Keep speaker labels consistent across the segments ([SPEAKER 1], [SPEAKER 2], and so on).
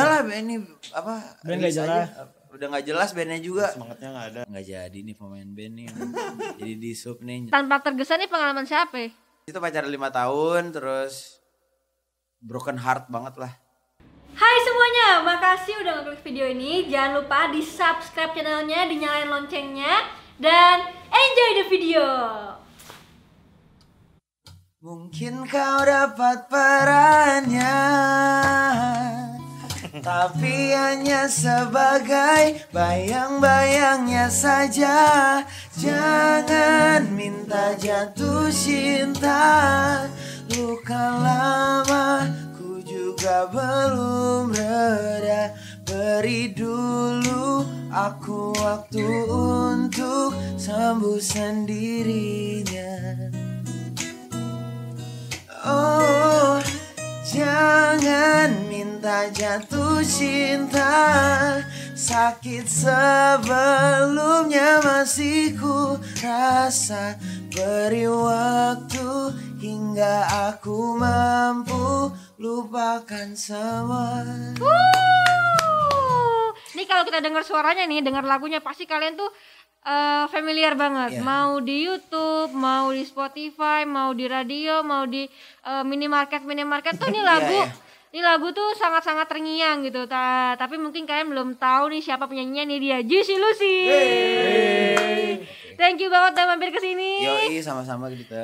[SPEAKER 1] udahlah ini
[SPEAKER 2] apa Ben nggak jelas
[SPEAKER 3] udah nggak jelas Bennya juga semangatnya nggak ada nggak jadi nih pemain Ben nih jadi di sub nih
[SPEAKER 1] tanpa tergesa nih pengalaman siapa ya?
[SPEAKER 3] itu pacar lima tahun terus broken heart banget lah
[SPEAKER 1] Hai semuanya, makasih udah ngeklik video ini. Jangan lupa di subscribe channelnya, dinyalain loncengnya, dan enjoy the video.
[SPEAKER 2] Mungkin kau dapat perannya. Tapi hanya sebagai bayang-bayangnya saja Jangan minta jatuh cinta Luka lama ku juga belum reda Beri dulu aku waktu untuk sembuh sendirinya Oh Jangan minta jatuh cinta Sakit sebelumnya masih ku rasa Beri waktu hingga aku mampu lupakan semua
[SPEAKER 1] Nih kalau kita dengar suaranya nih, dengar lagunya pasti kalian tuh uh, familiar banget. Yeah. Mau di YouTube, mau di Spotify, mau di radio, mau di uh, minimarket minimarket tuh ini iya, lagu. yeah, yeah. Ini lagu tuh sangat-sangat terngiang gitu, ta tapi mungkin kalian belum tahu nih siapa penyanyinya nih dia Juicy Lucy. Hey. Thank you banget udah mampir ke sini. Yoi,
[SPEAKER 3] sama-sama gitu.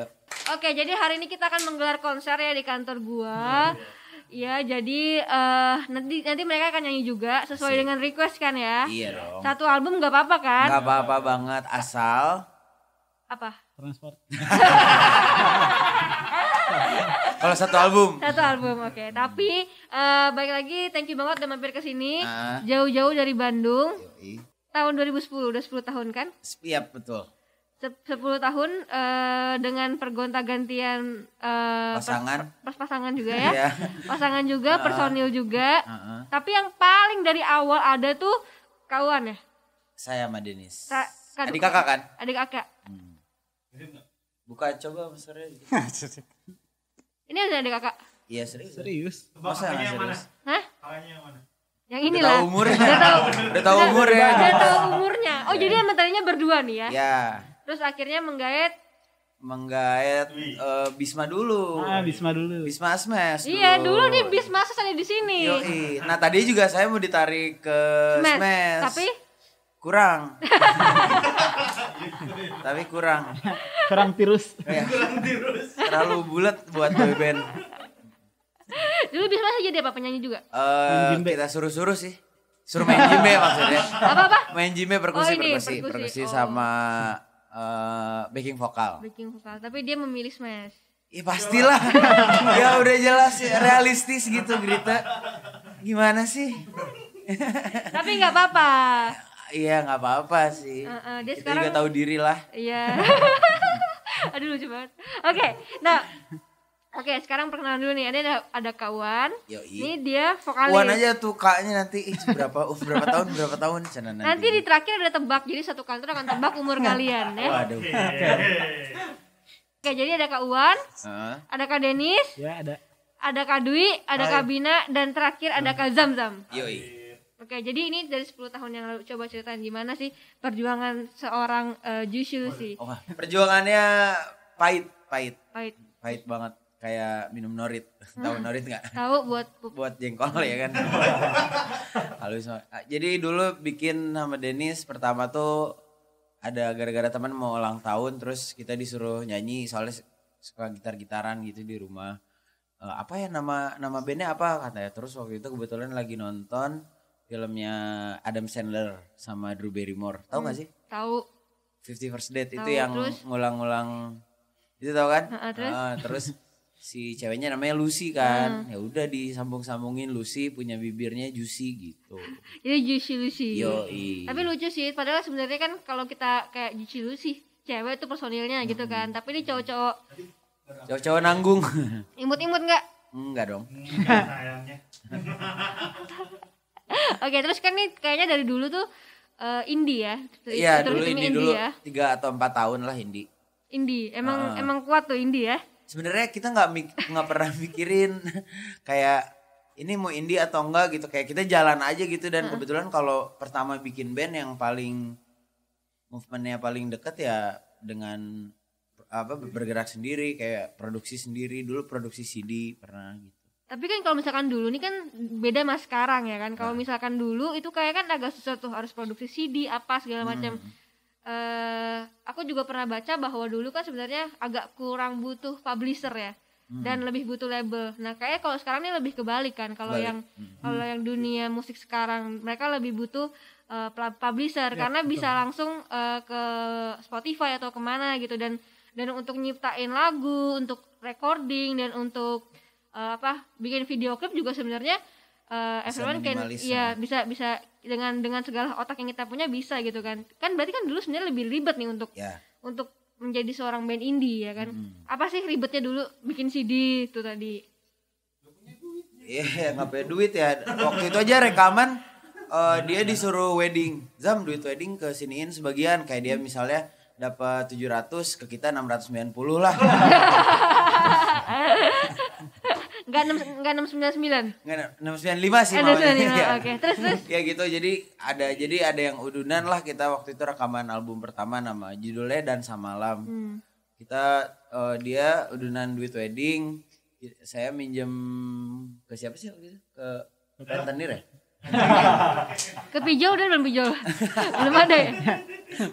[SPEAKER 1] Oke, jadi hari ini kita akan menggelar konser ya di kantor gua. Hmm. Iya, jadi uh, nanti nanti mereka akan nyanyi juga sesuai dengan request kan ya. Iya dong. Satu album nggak apa-apa kan? Gak
[SPEAKER 3] apa-apa banget asal apa? Transport. Kalau satu album.
[SPEAKER 1] Satu album, oke. Okay. Tapi uh, eh, baik lagi, thank you banget udah mampir ke sini uh. jauh-jauh dari Bandung. Yoi. Tahun 2010, udah 10 tahun kan?
[SPEAKER 3] Iya, betul.
[SPEAKER 1] 10 tahun uh, dengan pergonta-gantian uh, pasangan pas, pas ya. iya. pasangan juga ya pasangan juga uh, personil juga uh, uh. tapi yang paling dari awal ada tuh kawan ya
[SPEAKER 3] saya sama Denis Sa kan, adik kakak kan
[SPEAKER 1] adik kakak hmm.
[SPEAKER 3] buka coba mas
[SPEAKER 1] ini ada adik kakak
[SPEAKER 3] iya serius
[SPEAKER 4] serius masa yang mana?
[SPEAKER 1] hah yang mana yang ini lah. Udah tahu umurnya. Udah tahu Udah tahu umurnya. Oh, iya. jadi yang tadinya berdua nih ya. Iya terus akhirnya menggaet
[SPEAKER 3] menggaet uh, eh, Bisma dulu. Ah, Bisma dulu. Bisma Smash. Iya, dulu nih
[SPEAKER 1] Bisma Smash ada di sini. Yoi.
[SPEAKER 3] Nah, tadi juga saya mau ditarik ke Smash. Smash. Tapi kurang. Tapi kurang.
[SPEAKER 4] Kurang virus,
[SPEAKER 3] Ya. Kurang virus, Terlalu bulat buat boy band.
[SPEAKER 1] Dulu Bisma jadi apa penyanyi juga?
[SPEAKER 3] Eh, uh, kita suruh-suruh sih. Suruh main jimbe maksudnya. Apa apa? Main jimbe perkusi, oh, perkusi, perkusi, perkusi oh. sama uh, backing vokal.
[SPEAKER 1] Backing vokal, tapi dia memilih smash. Iya pastilah. ya udah jelas ya, realistis gitu Grita.
[SPEAKER 2] Gimana sih?
[SPEAKER 1] tapi nggak apa-apa.
[SPEAKER 2] Iya
[SPEAKER 3] nggak apa-apa sih. Uh, uh, dia Kita sekarang juga tahu diri lah.
[SPEAKER 1] Iya. Aduh lucu banget. Oke, okay, nah Oke, sekarang perkenalan dulu nih. Ada ada, kawan. Yoi. Ini dia vokalis. Kawan aja
[SPEAKER 2] tuh kaknya nanti ih, berapa uh, berapa tahun berapa tahun sana nanti. Nanti di
[SPEAKER 1] terakhir ada tebak. Jadi satu kantor akan tebak umur kalian ya. Waduh. Oke, jadi ada Kak Uwan, uh. ada Kak Denis, ya, ada. ada Kak Dwi, ada Hai. Kak Bina, dan terakhir ada Kak Zamzam. Yoi. Oke, jadi ini dari 10 tahun yang lalu coba ceritain gimana sih perjuangan seorang uh, Jushu sih. Oh,
[SPEAKER 3] perjuangannya pahit, pahit. Pahit. Pahit banget kayak minum norit. Hmm. Tahu norit nggak? Tahu buat buat jengkol ya kan. Halus. Ah, jadi dulu bikin sama Denis pertama tuh ada gara-gara teman mau ulang tahun terus kita disuruh nyanyi soalnya suka gitar-gitaran gitu di rumah. E, apa ya nama nama bandnya apa katanya terus waktu itu kebetulan lagi nonton filmnya Adam Sandler sama Drew Barrymore tahu hmm, sih tahu Fifty First Date tau, itu yang ngulang-ngulang itu tau kan uh, terus, uh, terus si ceweknya namanya Lucy kan. Hmm. Ya udah disambung-sambungin Lucy punya bibirnya juicy gitu.
[SPEAKER 1] Jadi juicy Lucy. Yo. Tapi lucu sih padahal sebenarnya kan kalau kita kayak juicy Lucy cewek itu personilnya gitu hmm. gitu kan. Tapi ini cowok-cowok
[SPEAKER 3] cowok-cowok nanggung.
[SPEAKER 1] Imut-imut enggak? nggak dong. Oke, terus kan nih kayaknya dari dulu tuh uh, eh, indie ya. Iya, dulu indie, indie dulu. Ya.
[SPEAKER 3] atau empat tahun lah indie.
[SPEAKER 1] Indie. Emang uh. emang kuat tuh indie ya
[SPEAKER 3] sebenarnya kita nggak nggak pernah mikirin kayak ini mau indie atau enggak gitu kayak kita jalan aja gitu dan kebetulan kalau pertama bikin band yang paling movementnya paling deket ya dengan apa bergerak sendiri kayak produksi sendiri dulu produksi CD pernah gitu
[SPEAKER 1] tapi kan kalau misalkan dulu ini kan beda mas sekarang ya kan kalau nah. misalkan dulu itu kayak kan agak susah tuh harus produksi CD apa segala macam hmm uh, aku juga pernah baca bahwa dulu kan sebenarnya agak kurang butuh publisher ya hmm. dan lebih butuh label. Nah, kayaknya kalau sekarang ini lebih kebalik kan. Kalau yang hmm. kalau yang dunia musik sekarang mereka lebih butuh uh, publisher ya, karena betul. bisa langsung uh, ke Spotify atau kemana gitu dan dan untuk nyiptain lagu, untuk recording dan untuk uh, apa bikin video klip juga sebenarnya uh, bisa everyone can ya bisa bisa dengan dengan segala otak yang kita punya bisa gitu kan kan berarti kan dulu sebenarnya lebih ribet nih untuk yeah. untuk menjadi seorang band indie ya kan hmm. apa sih ribetnya dulu bikin CD itu tadi
[SPEAKER 3] Iya, yeah, nggak duit ya. Waktu itu aja rekaman uh, dia disuruh wedding. Zam duit wedding ke siniin sebagian kayak dia misalnya dapat 700 ke kita 690 lah.
[SPEAKER 1] Enggak enam enggak enam sembilan sembilan. Enggak enam sembilan lima sih. Eh, enam sembilan lima. Iya. Oke terus
[SPEAKER 3] terus. ya gitu jadi ada jadi ada yang udunan lah kita waktu itu rekaman album pertama nama judulnya dan samalam. Hmm. Kita uh, dia udunan duit wedding. Saya minjem ke siapa sih waktu itu ke rentenir ya.
[SPEAKER 1] ke Pijol udah belum Pijol belum ada ya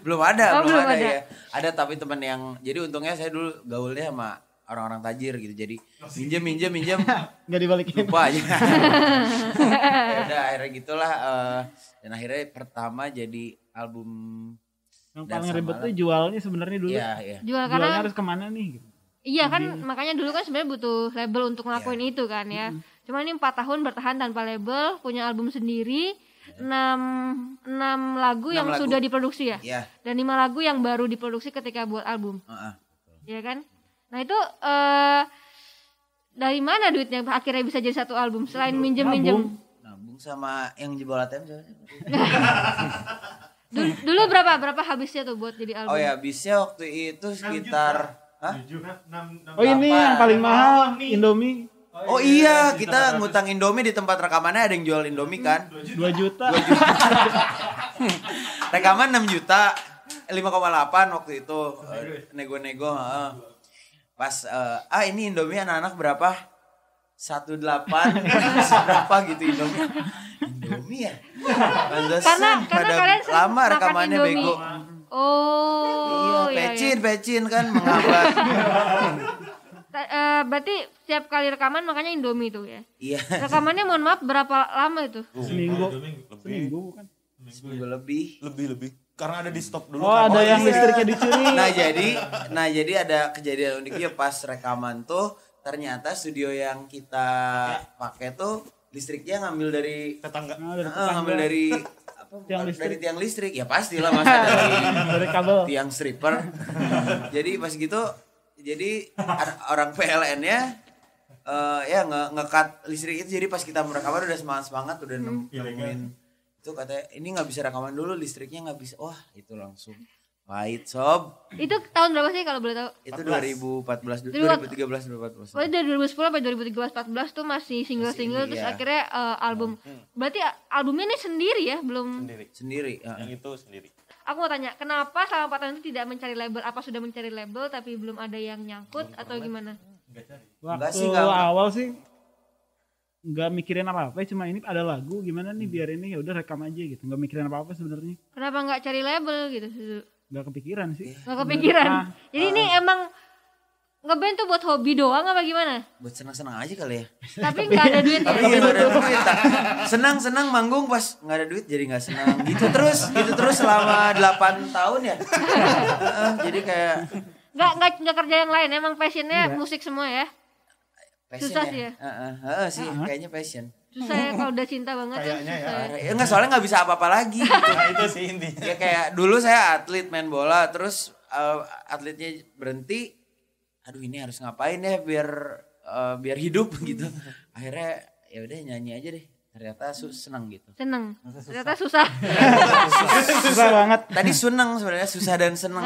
[SPEAKER 3] belum ada oh, belum, belum ada, ada ya ada tapi teman yang jadi untungnya saya dulu gaulnya sama orang-orang tajir gitu jadi gitu. minjem minjem minjem nggak dibalikin lupa aja ya udah akhirnya gitulah uh, dan akhirnya pertama jadi album yang paling ribet tuh
[SPEAKER 4] jualnya sebenarnya dulu ya, ya. jual karena Jualnya harus kemana nih gitu.
[SPEAKER 1] iya jadi, kan makanya dulu kan sebenarnya butuh label untuk ngelakuin ya. itu kan ya mm -hmm. cuma ini empat tahun bertahan tanpa label punya album sendiri iya. enam enam lagu 6 yang lagu. sudah diproduksi ya, ya. dan lima lagu yang baru diproduksi ketika buat album uh -uh. Iya kan? Nah itu uh, dari mana duitnya akhirnya bisa jadi satu album selain minjem-minjem?
[SPEAKER 3] Nabung. sama yang jebol ATM
[SPEAKER 1] dulu, dulu berapa berapa habisnya tuh buat jadi
[SPEAKER 4] album? Oh ya
[SPEAKER 3] habisnya waktu itu sekitar Hah? 6, 6, oh ini yang paling oh,
[SPEAKER 4] mahal nih. Indomie.
[SPEAKER 3] Oh, oh iya, iya kita ngutang Indomie di tempat rekamannya ada yang jual Indomie kan? 2 juta. 2 juta. Rekaman 6 juta, 5,8 waktu itu. Nego-nego, Uh, pas uh, ah ini Indomie anak-anak berapa satu delapan berapa gitu Indomie
[SPEAKER 2] Indomie ya Pantesan karena pada karena lama rekamannya Indomie. bego oh iya pecin iya, iya. pecin kan T uh, eh,
[SPEAKER 1] berarti setiap kali rekaman makanya Indomie itu ya? Iya. Rekamannya mohon maaf berapa lama itu? Iya,
[SPEAKER 4] Seminggu. Seminggu, Seminggu bukan? Seminggu, Seminggu lebih. Lebih lebih karena ada di stop dulu. Oh, kan. ada oh, yang iya. listriknya dicuri. nah, jadi
[SPEAKER 3] nah jadi ada kejadian uniknya pas rekaman tuh ternyata studio yang kita ya. pakai tuh listriknya ngambil dari tetangga. Nah, dari ah, tetangga. ngambil dari tiang listrik. dari tiang listrik ya pastilah mas dari, kabel tiang stripper jadi pas gitu jadi orang PLN nya uh, eh, ya nge ngekat listrik itu jadi pas kita merekam udah semangat semangat udah hmm. Iya, iya itu katanya ini nggak bisa rekaman dulu listriknya nggak bisa wah itu langsung pahit sob
[SPEAKER 1] itu tahun berapa sih kalau boleh tahu itu 2014 2013 2014 berarti dari 2010 sampai 2013 14 tuh masih single single masih, terus iya. akhirnya uh, album hmm. hmm. berarti eh, albumnya ini sendiri ya belum
[SPEAKER 3] sendiri sendiri uh. yang itu sendiri
[SPEAKER 1] aku mau tanya kenapa selama 4 tahun itu tidak mencari label apa sudah mencari label tapi belum ada yang nyangkut belum atau gimana
[SPEAKER 3] enggak cari
[SPEAKER 4] waktu sih, awal sih nggak mikirin apa apa cuma ini ada lagu gimana nih biar ini ya udah rekam aja gitu nggak mikirin apa apa sebenarnya
[SPEAKER 1] kenapa nggak cari label gitu
[SPEAKER 4] nggak
[SPEAKER 3] kepikiran sih nggak kepikiran nah,
[SPEAKER 1] jadi uh, ini ah. emang ngeband tuh buat hobi doang apa gimana
[SPEAKER 3] buat senang senang aja kali ya tapi nggak ada duit tapi nggak ada duit senang senang manggung pas nggak ada duit jadi nggak senang gitu terus gitu terus selama 8 tahun ya jadi kayak
[SPEAKER 1] nggak nggak kerja yang lain emang passionnya iya. musik semua ya
[SPEAKER 3] passion susah sih ya. Uh, Uh, uh, uh, sih uh -huh. kayaknya passion.
[SPEAKER 1] Susah ya, ya? kalau udah cinta banget kan
[SPEAKER 3] kayaknya
[SPEAKER 4] ya. ya. Enggak iya, soalnya
[SPEAKER 3] nggak bisa apa-apa lagi. Gitu. Nah, itu sih intinya. Ya kayak dulu saya atlet main bola terus uh, atletnya berhenti. Aduh ini harus ngapain ya biar uh, biar hidup gitu. Hmm. Akhirnya ya udah nyanyi aja deh ternyata su senang gitu seneng ternyata susah
[SPEAKER 2] susah, banget tadi senang sebenarnya susah dan seneng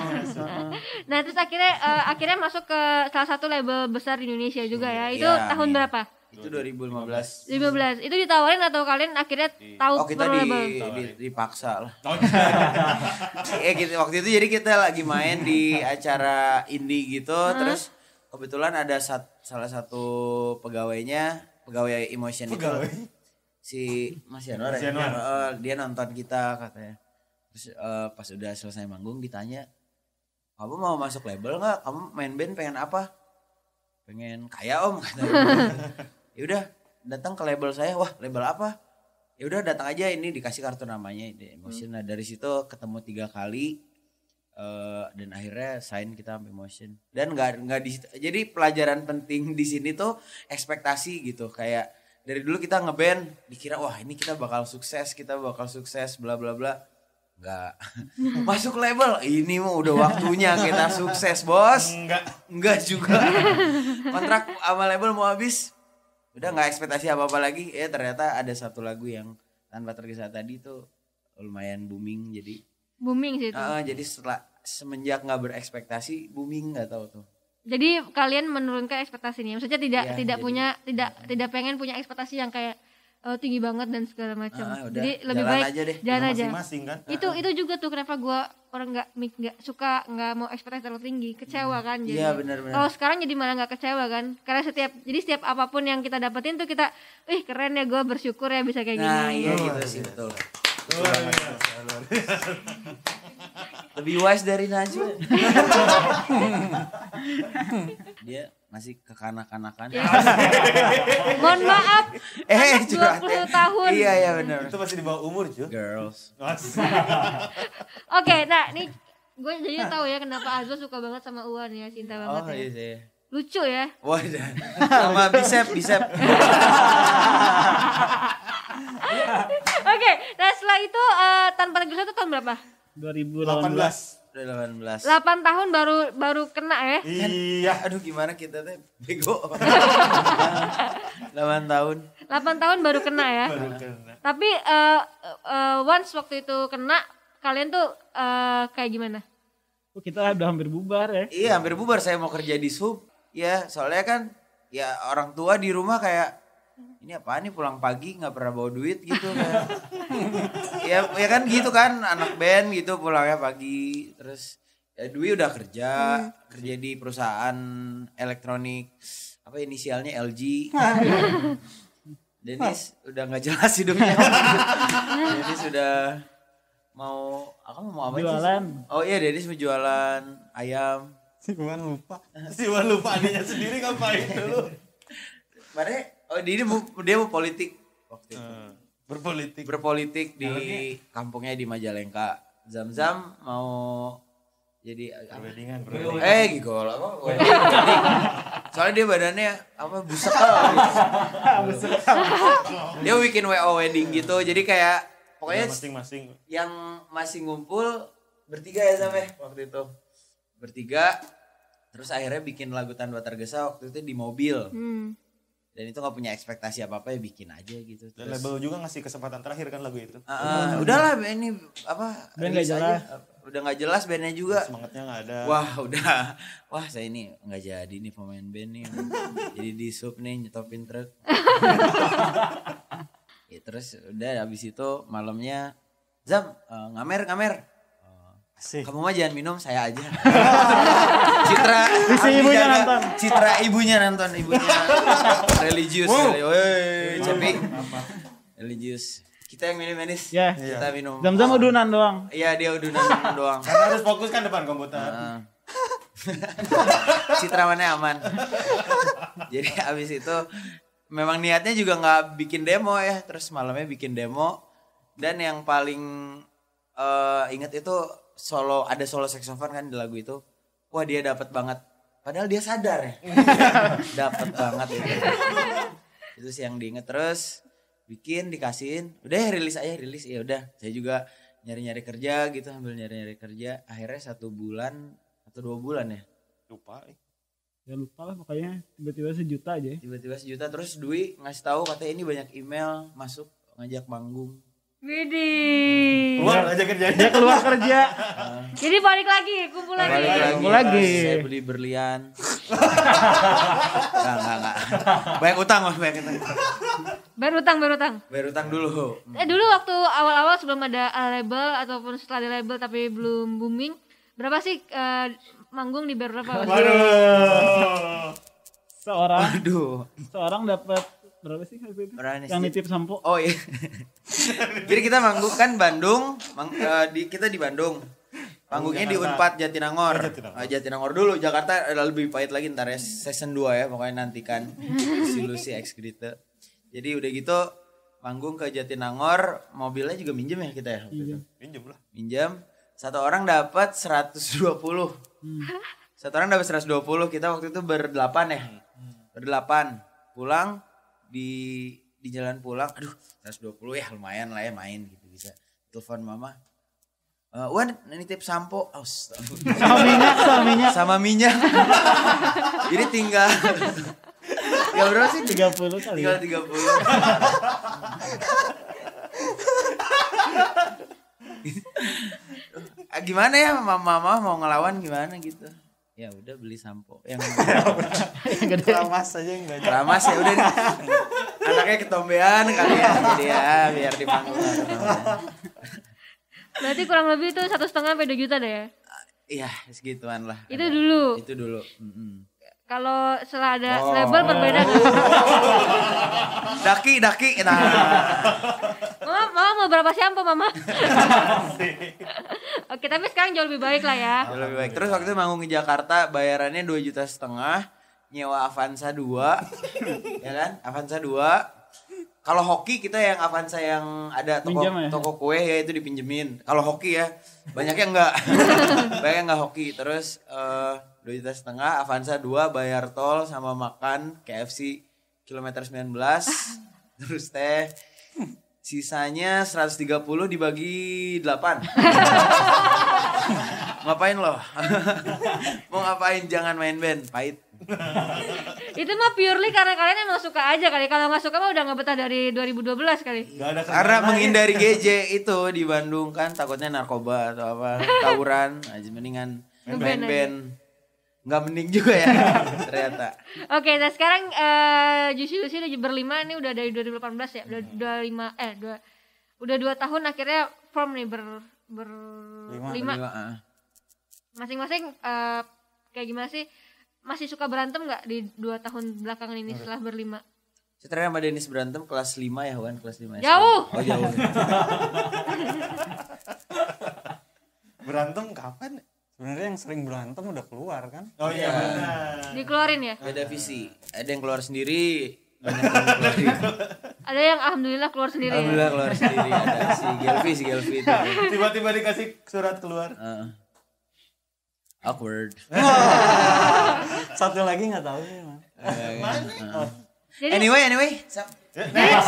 [SPEAKER 1] nah terus akhirnya uh, akhirnya masuk ke salah satu label besar di Indonesia juga ya itu ya, tahun ya. berapa
[SPEAKER 3] itu 2015
[SPEAKER 1] 2015 itu ditawarin atau kalian akhirnya tahu oh, kita di, di,
[SPEAKER 3] dipaksa lah ya, gitu. waktu itu jadi kita lagi main di acara indie gitu hmm. terus kebetulan ada sat, salah satu pegawainya pegawai emotion pegawai. itu si Mas Januar, ya? Mas Januar. Ya, uh, dia nonton kita katanya terus uh, pas udah selesai manggung ditanya kamu mau masuk label nggak kamu main band pengen apa pengen kaya om katanya ya udah datang ke label saya wah label apa ya udah datang aja ini dikasih kartu namanya emotion nah dari situ ketemu tiga kali uh, dan akhirnya sign kita sampai motion dan nggak nggak di jadi pelajaran penting di sini tuh ekspektasi gitu kayak dari dulu kita ngeband dikira wah ini kita bakal sukses kita bakal sukses bla bla bla Enggak. Masuk label, ini mah udah waktunya kita sukses, Bos. Enggak. Enggak juga. Kontrak sama label mau habis. Udah nggak ekspektasi apa-apa lagi. Ya ternyata ada satu lagu yang tanpa tergesa tadi tuh lumayan booming jadi
[SPEAKER 1] booming sih itu. Uh, jadi
[SPEAKER 3] setelah semenjak nggak berekspektasi booming nggak tahu tuh
[SPEAKER 1] jadi kalian menurunkan ekspektasi ekspektasinya maksudnya tidak ya, tidak jadi, punya tidak ya. tidak pengen punya ekspektasi yang kayak oh, tinggi banget dan segala macam ah, jadi lebih baik aja deh, jalan aja masing -masing, kan? itu ah. itu juga tuh kenapa gue orang nggak nggak suka nggak mau ekspektasi terlalu tinggi kecewa hmm. kan iya, jadi ya, bener, bener. kalau sekarang jadi malah nggak kecewa kan karena setiap jadi setiap apapun yang kita dapetin tuh kita ih keren ya gue bersyukur ya bisa kayak nah, gini iya,
[SPEAKER 3] gitu sih iya. betul, betul. Iya lebih wise dari Najwa dia masih kekanak-kanakan iya. mohon maaf eh dua puluh tahun iya iya benar
[SPEAKER 4] itu masih di bawah umur juga. girls
[SPEAKER 1] oke nah nih gue jadi tahu ya kenapa Azwa suka banget sama Uwan ya cinta oh, banget oh, ya iya, iya. lucu ya
[SPEAKER 3] wadah sama bisep bisep oke
[SPEAKER 1] okay, nah setelah itu uh, tanpa negeri itu tahun berapa
[SPEAKER 3] 2018. 2018.
[SPEAKER 1] 8 tahun baru baru kena ya.
[SPEAKER 3] Iya, aduh gimana kita teh bego. 8 tahun.
[SPEAKER 1] 8 tahun baru kena ya. Baru kena. Tapi uh, uh, once waktu itu kena kalian tuh uh, kayak gimana?
[SPEAKER 3] Oh, kita udah hampir bubar ya. Iya, hampir bubar saya mau kerja di sub. Ya, soalnya kan ya orang tua di rumah kayak ini apa nih pulang pagi nggak pernah bawa duit gitu kan ya ya kan gitu kan anak band gitu pulangnya pagi terus ya Dwi udah kerja hmm. kerja di perusahaan elektronik apa inisialnya LG Denis udah nggak jelas hidupnya Denis sudah mau aku mau apa jualan sih? oh iya Denis mau jualan ayam si lupa si lupa adanya sendiri ngapain dulu Mare Oh, dia mau dia mau politik waktu itu. Hmm. berpolitik. Berpolitik di kampungnya di Majalengka. Zam-zam mau jadi perbandingan. eh gigol apa soalnya dia badannya apa busuk. dia bikin wo wedding gitu jadi kayak pokoknya iya, masing-masing yang masih ngumpul bertiga ya sampai ya, waktu itu bertiga terus akhirnya bikin lagu tanpa tergesa waktu itu di mobil hmm dan itu nggak punya ekspektasi apa apa ya bikin aja gitu terus label juga ngasih kesempatan terakhir kan lagu itu uh, udahlah ini apa band gak jelas udah nggak jelas bandnya juga semangatnya nggak ada wah udah wah saya ini nggak jadi nih pemain band nih jadi di sub nih nyetopin truk ya terus udah habis itu malamnya Zam uh, ngamer ngamer si Kamu mah jangan minum, saya aja.
[SPEAKER 2] Citra, si ibunya jaga. nonton. Citra ibunya nonton, ibunya religius. Wow. Woi, tapi
[SPEAKER 3] religius. Kita yang minum manis. Yeah. Kita minum. Jam-jam
[SPEAKER 4] oh. udunan doang.
[SPEAKER 3] Iya, dia udunan doang. Saya harus fokus kan depan komputer. Uh. Citra mana aman. Jadi abis itu memang niatnya juga nggak bikin demo ya. Terus malamnya bikin demo. Dan yang paling uh, eh, inget itu solo ada solo saxophone kan di lagu itu wah dia dapat banget padahal dia sadar ya dapat banget itu ya. itu sih yang diinget terus bikin dikasihin udah ya, rilis aja rilis ya udah saya juga nyari nyari kerja gitu sambil nyari nyari kerja akhirnya satu bulan atau dua bulan ya lupa eh.
[SPEAKER 4] ya lupa lah pokoknya tiba-tiba sejuta
[SPEAKER 3] aja tiba-tiba sejuta terus Dwi ngasih tahu katanya ini banyak email masuk ngajak manggung
[SPEAKER 1] Widih. Keluar
[SPEAKER 3] aja kerja. Dia keluar kerja.
[SPEAKER 1] Jadi balik lagi, kumpul lagi. Balik lagi.
[SPEAKER 3] Kumpul lagi. Saya beli berlian. enggak, enggak, enggak. Banyak utang, Mas, banyak utang.
[SPEAKER 1] Bayar utang, bayar utang.
[SPEAKER 3] Bayar utang dulu. Eh dulu
[SPEAKER 1] waktu awal-awal sebelum ada label ataupun setelah di label tapi belum booming, berapa sih uh, manggung di berapa? Waduh.
[SPEAKER 4] Seorang. Waduh. Seorang dapat berapa sih waktu itu?
[SPEAKER 3] Berani yang nitip sampo. Oh iya. Jadi kita manggung kan Bandung, mang, uh, di, kita di Bandung. Panggungnya di Unpad Jatinangor. Oh, Jatinangor. Uh, Jatinangor dulu. Jakarta ada lebih pahit lagi ntar ya season 2 ya pokoknya nantikan si Lucy X -Grita. Jadi udah gitu panggung ke Jatinangor, mobilnya juga minjem ya kita ya. Iya. Minjem lah. Minjem. Satu orang dapat 120. Hmm. Satu orang dapat 120, kita waktu itu berdelapan ya. Hmm. Berdelapan. Pulang di di jalan pulang aduh 120 ya lumayan lah ya main gitu bisa telepon mama Uh, Wan tip sampo oh, sama minyak sama minyak sama minyak jadi
[SPEAKER 2] tinggal ya berapa sih tiga puluh kali ya. tiga puluh
[SPEAKER 3] ah, gimana ya mama, mama mau ngelawan gimana gitu ada beli sampo yang gede keramas aja enggak keramas ya udah anaknya ketombean kali ya jadi ya biar dipanggil
[SPEAKER 1] berarti kurang lebih itu satu setengah sampai dua juta deh ya
[SPEAKER 3] iya segituan lah itu ada. dulu itu dulu mm -hmm.
[SPEAKER 1] Kalau setelah ada oh. label berbeda
[SPEAKER 3] oh. daki, daki, nah
[SPEAKER 1] mau berapa shampoo mama oke tapi sekarang jauh lebih baik lah ya
[SPEAKER 2] jauh
[SPEAKER 3] lebih baik terus waktu itu manggung di Jakarta bayarannya dua juta setengah nyewa Avanza 2 ya kan Avanza 2 kalau hoki kita yang Avanza yang ada toko ya? toko kue ya itu dipinjemin kalau hoki ya banyaknya enggak banyaknya enggak hoki terus eh, dua juta setengah Avanza 2 bayar tol sama makan KFC kilometer 19 terus teh Sisanya 130 dibagi 8. ngapain loh? Mau ngapain jangan main band, pahit.
[SPEAKER 1] itu mah purely karena kalian emang suka aja kali kalau nggak suka mah udah nggak betah dari 2012 kali
[SPEAKER 3] ada karena menghindari GJ itu di Bandung kan takutnya narkoba atau apa tawuran aja mendingan main band, band nggak mending juga ya ternyata.
[SPEAKER 1] Oke, okay, nah sekarang uh, Juicy Lucy udah berlima nih udah dari 2018 ya, udah hmm. udah lima eh dua, udah dua tahun akhirnya form nih ber ber ah. Masing-masing uh, kayak gimana sih? Masih suka berantem nggak di dua tahun belakangan ini setelah berlima?
[SPEAKER 3] Seterusnya sama Denis berantem kelas lima ya, Wan, kelas lima. Jauh. Oh, jauh. berantem kapan? sebenarnya
[SPEAKER 4] yang sering berantem udah keluar kan oh iya nah.
[SPEAKER 3] dikeluarin ya ada visi ada yang keluar sendiri banyak yang
[SPEAKER 1] keluar ada yang alhamdulillah keluar sendiri ya? alhamdulillah keluar sendiri ada
[SPEAKER 3] si Gelvi si Gelvi tiba-tiba dikasih surat keluar uh.
[SPEAKER 4] awkward satu lagi nggak tahu nih man.
[SPEAKER 2] Jadi, anyway, anyway. So. jadi, ya,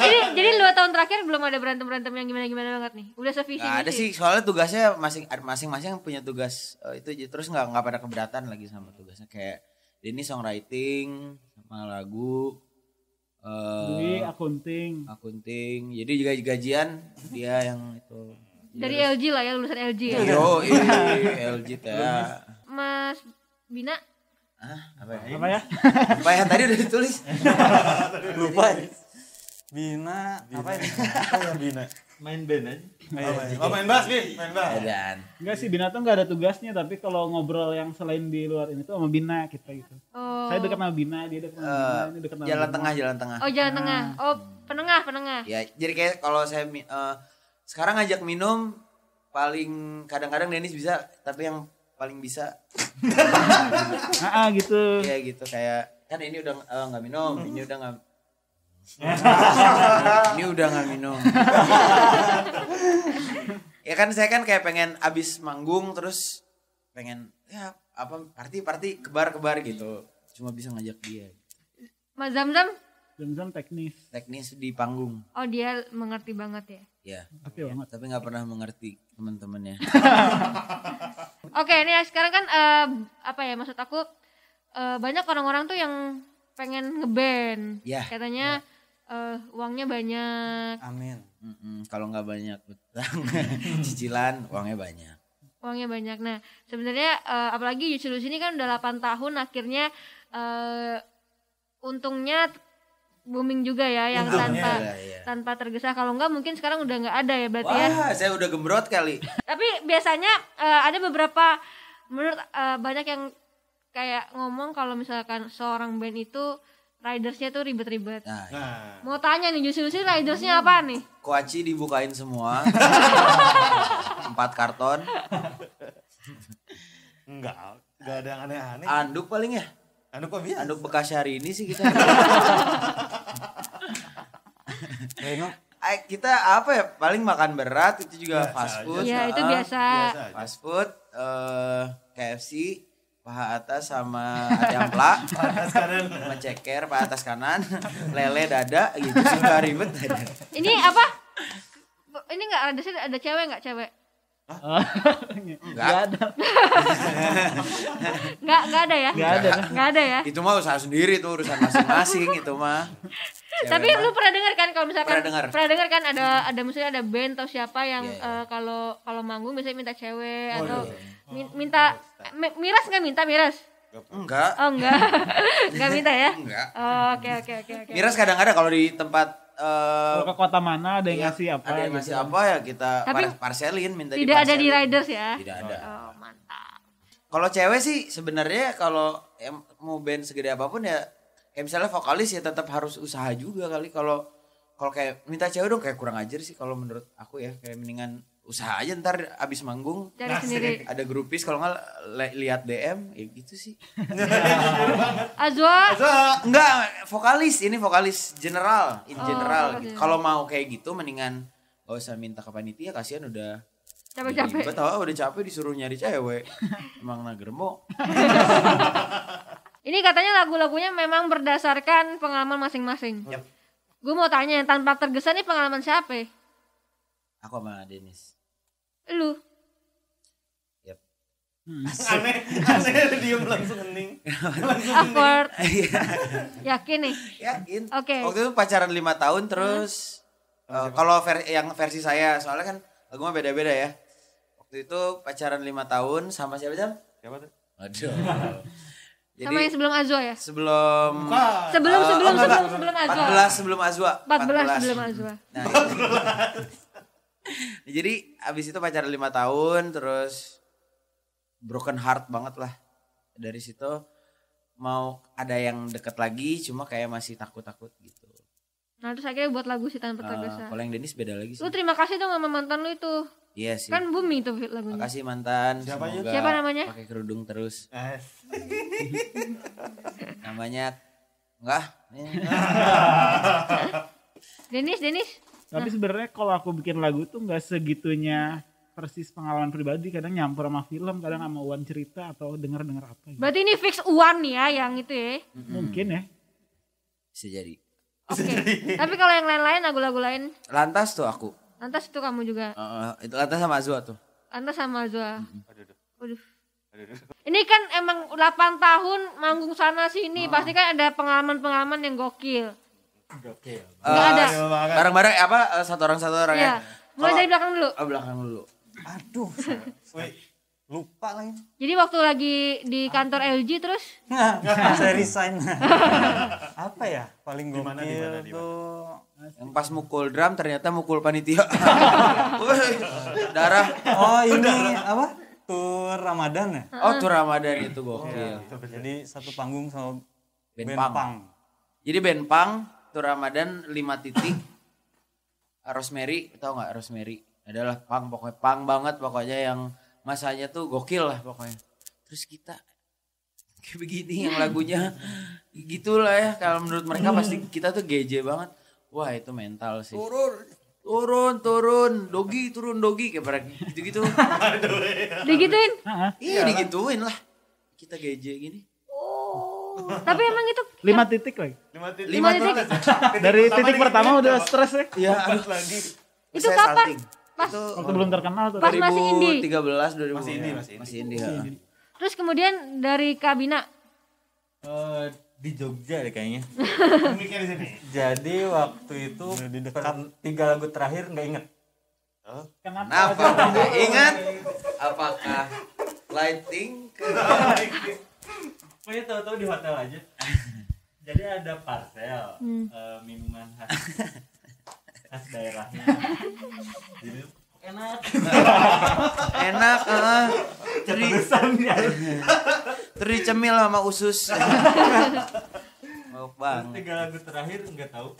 [SPEAKER 2] jadi, jadi
[SPEAKER 1] dua tahun terakhir belum ada berantem berantem yang gimana gimana banget nih. Udah sevisi. Nah, ada sih. Ya?
[SPEAKER 3] Soalnya tugasnya masing masing-masing punya tugas uh, itu terus nggak nggak pada keberatan lagi sama tugasnya kayak ini songwriting sama lagu. Uh, eh, akunting. Akunting. Jadi juga gajian dia yang itu.
[SPEAKER 1] Dari yes. LG lah ya lulusan LG ya. LG teh. Mas Bina
[SPEAKER 3] apa ya? Apa ya? apa ya? Tadi
[SPEAKER 4] udah ditulis. Lupa. Bina, Bina. apa ini? Ya? Apa ya Bina? Main band aja. Main, ya? oh, main. main bass, nih, Main bass. Enggak sih, Bina tuh enggak ada tugasnya, tapi kalau ngobrol yang selain di luar ini tuh sama Bina kita gitu.
[SPEAKER 1] Oh. Saya dekat
[SPEAKER 4] sama Bina, dia dekat sama eh, Bina, ini dekat sama Jalan tengah,
[SPEAKER 3] jalan tengah. Oh, jalan tengah.
[SPEAKER 1] Ah. Oh, penengah, penengah. Ya,
[SPEAKER 3] jadi kayak kalau saya uh, sekarang ngajak minum paling kadang-kadang Denis bisa, tapi yang paling bisa Heeh, ah, ah, gitu ya gitu kayak kan ini udah eh, nggak uh, minum ini udah nggak ini udah nggak minum ya kan saya kan kayak pengen abis manggung terus pengen ya apa party party kebar kebar gitu cuma bisa ngajak dia mas zamzam zamzam teknis teknis di panggung
[SPEAKER 1] oh dia mengerti banget
[SPEAKER 3] ya Iya. tapi banget. Tapi nggak pernah mengerti teman-temannya.
[SPEAKER 1] Oke, okay, ini ya, sekarang kan uh, apa ya maksud aku uh, banyak orang-orang tuh yang pengen ngeband. Yeah, Katanya yeah ya. uh, uangnya banyak.
[SPEAKER 3] Amin. Mm -mm, kalau nggak banyak, cicilan uangnya banyak.
[SPEAKER 1] Uangnya banyak. Nah, sebenarnya uh, apalagi Yusilus ini kan udah 8 tahun akhirnya uh, untungnya booming juga ya yang Untungnya, tanpa ya, ya. tanpa tergesa kalau enggak mungkin sekarang udah enggak ada ya berarti ya. Wah, ya saya
[SPEAKER 3] udah gembrot kali
[SPEAKER 1] tapi biasanya uh, ada beberapa menurut uh, banyak yang kayak ngomong kalau misalkan seorang band itu ridersnya tuh ribet-ribet nah, ya. mau tanya nih justru sih ridersnya apa hmm. nih
[SPEAKER 3] kuaci dibukain semua empat karton enggak enggak ada yang aneh-aneh anduk paling ya Anduk kok biasa? Anduk bekas hari ini sih kita. Tengok. Eh, kita apa ya? Paling makan berat itu juga biasa, fast food. Iya, itu biasa. biasa fast food uh, eh, KFC paha atas sama ayam atas kanan, sama ceker paha atas kanan lele dada gitu iya, suka ribet
[SPEAKER 1] ini apa ini nggak ada sih, ada cewek nggak cewek
[SPEAKER 3] Enggak oh, ada.
[SPEAKER 1] Enggak enggak ada ya? Enggak ada. Enggak ada ya?
[SPEAKER 3] Itu mah usaha sendiri tuh urusan masing-masing itu mah. Ya, Tapi memang. lu
[SPEAKER 1] pernah dengar kan kalau misalkan pernah dengar. Pernah dengar kan ada ada misalnya ada band atau siapa yang iya, iya. Eh, kalau yeah. uh, kalau manggung misalnya minta cewek oh, atau yeah. minta miras nggak minta miras? Enggak. Oh enggak. enggak minta ya? Enggak. Oh, oke oke oke oke. Miras
[SPEAKER 3] kadang kadang kalau di tempat uh, ke kota mana ada yang iya, ngasih apa ada yang gitu? ngasih gitu. apa ya kita Tapi parcelin minta tidak ada di riders ya tidak ada
[SPEAKER 1] oh,
[SPEAKER 5] mantap
[SPEAKER 3] kalau cewek sih sebenarnya kalau ya, mau band segede apapun ya kayak misalnya vokalis ya tetap harus usaha juga kali kalau kalau kayak minta cewek dong kayak kurang ajar sih kalau menurut aku ya kayak mendingan usaha aja ntar abis manggung cari nah, sendiri ada grupis kalau nggak li lihat DM ya gitu sih
[SPEAKER 2] Azwa
[SPEAKER 1] nggak
[SPEAKER 3] vokalis ini vokalis general in oh, general gitu. kalau mau kayak gitu mendingan gak usah minta ke panitia kasihan udah
[SPEAKER 1] capek-capek gue tau
[SPEAKER 3] ah, udah capek disuruh nyari cewek emang nagermo
[SPEAKER 1] ini katanya lagu-lagunya memang berdasarkan pengalaman masing-masing yep. gue mau tanya tanpa tergesa nih pengalaman siapa
[SPEAKER 3] Aku sama Denis. Lu? Yep. Hmm. aneh, aneh diem langsung hening. Awkward. Iya.
[SPEAKER 1] Yakin nih? Yakin. Oke. Okay. Waktu itu
[SPEAKER 3] pacaran lima tahun terus hmm. uh, kalau ver yang versi saya soalnya kan lagu mah beda-beda ya. Waktu itu pacaran lima tahun sama siapa jam? Siapa tuh? Aduh. Jadi, sama yang
[SPEAKER 1] sebelum Azwa ya?
[SPEAKER 3] Sebelum Bukan. sebelum eh, sebelum oh, enggak, sebelum, enggak, sebelum Azwa. 14 sebelum Azwa. 14, 14 sebelum Azwa. Nah, 14. Jadi abis itu pacaran lima tahun terus broken heart banget lah. Dari situ mau ada yang deket lagi cuma kayak masih takut-takut gitu.
[SPEAKER 1] Nah terus akhirnya buat lagu si tanpa eh, tergesa. Uh, kalau
[SPEAKER 3] yang Denis beda lagi sih. Lu
[SPEAKER 1] terima kasih dong sama mantan lu itu. Iya sih. Kan booming tuh lagunya. Makasih
[SPEAKER 3] mantan. Siapa Semoga Siapa namanya? Pakai kerudung terus. namanya enggak.
[SPEAKER 1] Denis, Denis tapi nah.
[SPEAKER 3] sebenarnya kalau aku
[SPEAKER 4] bikin lagu tuh nggak segitunya persis pengalaman pribadi kadang nyampur sama film kadang sama uan
[SPEAKER 3] cerita atau denger dengar apa gitu.
[SPEAKER 1] berarti ini fix uan ya yang itu ya
[SPEAKER 3] mungkin ya bisa jadi oke okay. tapi
[SPEAKER 1] kalau yang lain-lain lagu-lagu lain
[SPEAKER 3] lantas tuh aku
[SPEAKER 1] lantas itu kamu juga
[SPEAKER 3] uh, itu lantas sama Azwa tuh
[SPEAKER 1] lantas sama Azwa aduh Ini kan emang 8 tahun manggung sana sini, oh. pasti kan ada pengalaman-pengalaman yang gokil.
[SPEAKER 3] Gokil. Eh, ada. Barang-barang apa eh, satu orang satu orang iya. ya.
[SPEAKER 1] Mulai dari belakang dulu.
[SPEAKER 2] Oh, belakang dulu. Aduh. lupa
[SPEAKER 1] lagi. Jadi waktu lagi di kantor LG terus?
[SPEAKER 2] Nggak, saya resign.
[SPEAKER 1] apa
[SPEAKER 3] ya? Paling gue mana itu... yang pas mukul drum ternyata mukul panitia. Darah. Oh, ini apa? Tur Ramadan ya? Oh, tur Ramadan itu gokil. Oh, iya. Jadi satu panggung sama pang. Pang. Jadi Pang waktu Ramadan lima titik Rosemary tau nggak Rosemary adalah pang pokoknya pang banget pokoknya yang masanya tuh gokil lah pokoknya terus kita kayak begini yang lagunya gitulah ya kalau menurut mereka pasti kita tuh geje banget wah itu mental sih turun turun turun dogi turun dogi kayak mereka gitu gitu digituin iya digituin lah kita geje gini tapi emang itu lima ya. titik lagi.
[SPEAKER 4] Lima titik. Lima titik. Dari titik pertama udah stres ya. Iya, harus iya. lagi. Itu kapan?
[SPEAKER 1] Pas waktu
[SPEAKER 2] belum
[SPEAKER 4] terkenal tuh. Pas masih indie. 2013 2000. Masih indie, masih indie. Masih indi, Ya.
[SPEAKER 1] Terus kemudian dari Kabina
[SPEAKER 4] uh, di Jogja deh kayaknya. Jadi waktu itu kan tiga lagu terakhir nggak inget. Kenapa?
[SPEAKER 3] Kenapa? ingat? Apakah lighting?
[SPEAKER 4] pokoknya oh tahu-tahu di hotel aja jadi ada parcel hmm. uh, minuman khas khas daerahnya jadi enak enak uh, teri
[SPEAKER 2] ya. teri cemil sama usus oh,
[SPEAKER 3] bang tiga lagu terakhir nggak tahu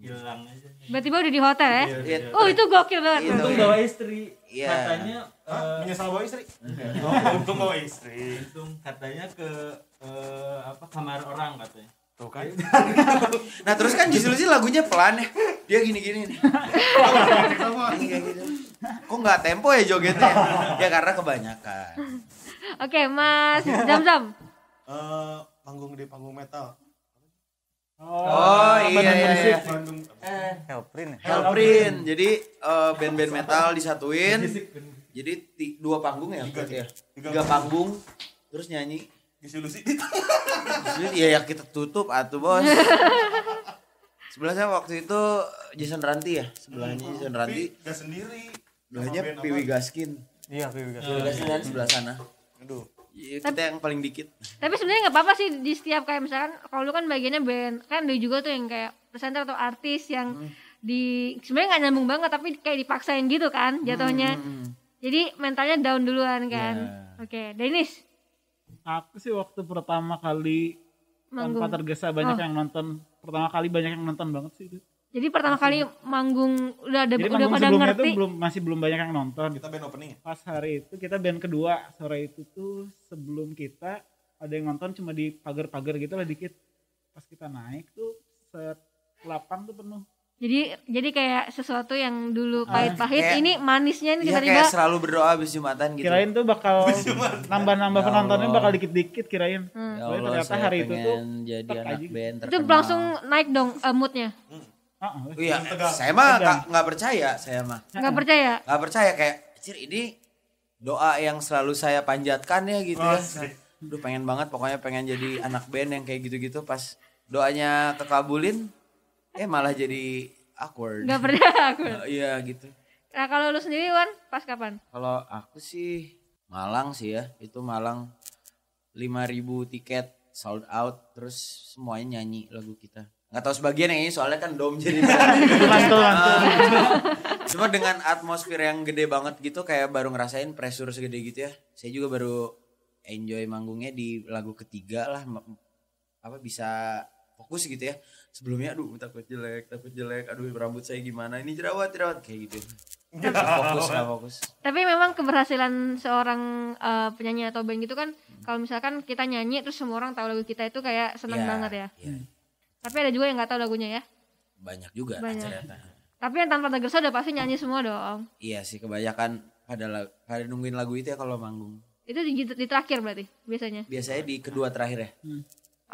[SPEAKER 3] hilang aja.
[SPEAKER 1] Tiba-tiba udah di hotel ya? Iya, iya. oh itu gokil banget. Itu iya, untung bawa istri.
[SPEAKER 4] Katanya Hah? Uh, menyesal bawa istri. oh, untung bawa istri. Untung katanya ke eh, apa kamar orang katanya. Tuh kan.
[SPEAKER 3] nah terus kan justru sih lagunya pelan ya. Dia gini-gini Kok nggak tempo ya jogetnya? ya karena kebanyakan.
[SPEAKER 1] Oke, okay, Mas Jam-Jam.
[SPEAKER 3] uh, eh, panggung di panggung metal. Oh, oh iya, iya, iya. Helprin. Helprin. Jadi band eh, band-band metal disatuin. Jadi dua panggung ya? Tiga, ya. Tiga panggung terus nyanyi disolusi. Iya ya kita tutup atuh, Bos. Sebelahnya waktu itu Jason Ranti ya, sebelahnya hmm, Jason Ranti.
[SPEAKER 4] Gak sendiri.
[SPEAKER 3] Sebelahnya Piwi Gaskin. Iya, Piwi Gaskin. Piwi Gaskin kan sebelah iya. sana. Aduh. Ya, kita tapi, yang paling dikit.
[SPEAKER 1] Tapi sebenarnya nggak apa-apa sih di setiap kayak misalkan kalau lu kan bagiannya band, kan ada juga tuh yang kayak presenter atau artis yang hmm di sebenarnya nggak nyambung banget tapi kayak dipaksain gitu kan jatuhnya hmm. hmm, hmm. jadi mentalnya down duluan kan yeah. oke okay. Denis
[SPEAKER 4] aku sih waktu pertama kali
[SPEAKER 1] manggung. tanpa tergesa banyak oh. yang
[SPEAKER 4] nonton pertama kali banyak yang nonton banget sih itu
[SPEAKER 1] jadi pertama masih. kali manggung udah ada Jadi udah pada ngerti. Itu
[SPEAKER 4] belum masih belum banyak yang nonton. Kita band opening. Ya? Pas hari itu kita band kedua sore itu tuh sebelum kita ada yang nonton cuma di pagar-pagar gitu lah dikit. Pas kita naik tuh set lapang tuh penuh.
[SPEAKER 1] Jadi jadi kayak sesuatu yang dulu ah, pahit-pahit ini manisnya ini iya, tiba-tiba. Ya,
[SPEAKER 3] selalu berdoa habis Jumatan gitu. Kirain tuh bakal nambah-nambah
[SPEAKER 4] ya penontonnya bakal dikit-dikit kirain. Hmm. Ya Allah, ternyata hari itu tuh jadi anak aja. band
[SPEAKER 3] gitu. terkenal. Itu langsung
[SPEAKER 1] naik dong uh, moodnya. Hmm.
[SPEAKER 3] Ah, ah. iya, saya mah nggak percaya, saya mah. Nggak percaya. Nggak percaya kayak, cir ini doa yang selalu saya panjatkan ya gitu oh, ya. Duh pengen banget, pokoknya pengen jadi anak band yang kayak gitu-gitu pas doanya kekabulin eh malah jadi awkward nggak pernah awkward nah, iya gitu
[SPEAKER 1] nah kalau lu sendiri Wan pas kapan
[SPEAKER 3] kalau aku sih Malang sih ya itu Malang lima ribu tiket sold out terus semuanya nyanyi lagu kita nggak tahu sebagian yang ini soalnya kan dom jadi mantul ah. cuma dengan atmosfer yang gede banget gitu kayak baru ngerasain pressure segede gitu ya saya juga baru enjoy manggungnya di lagu ketiga lah apa bisa fokus gitu ya sebelumnya aduh takut jelek takut jelek aduh rambut saya gimana ini jerawat jerawat kayak gitu fokus gak fokus
[SPEAKER 1] tapi memang keberhasilan seorang uh, penyanyi atau band gitu kan kalau misalkan kita nyanyi terus semua orang tahu lagu kita itu kayak senang yeah, banget ya yeah. tapi ada juga yang nggak tahu lagunya ya
[SPEAKER 3] banyak juga banyak. ternyata
[SPEAKER 1] tapi yang tanpa tergesa udah pasti nyanyi semua dong
[SPEAKER 3] iya sih kebanyakan pada hari pada nungguin lagu itu ya kalau manggung
[SPEAKER 1] itu di, di terakhir berarti biasanya
[SPEAKER 3] biasanya di kedua terakhir ya hmm.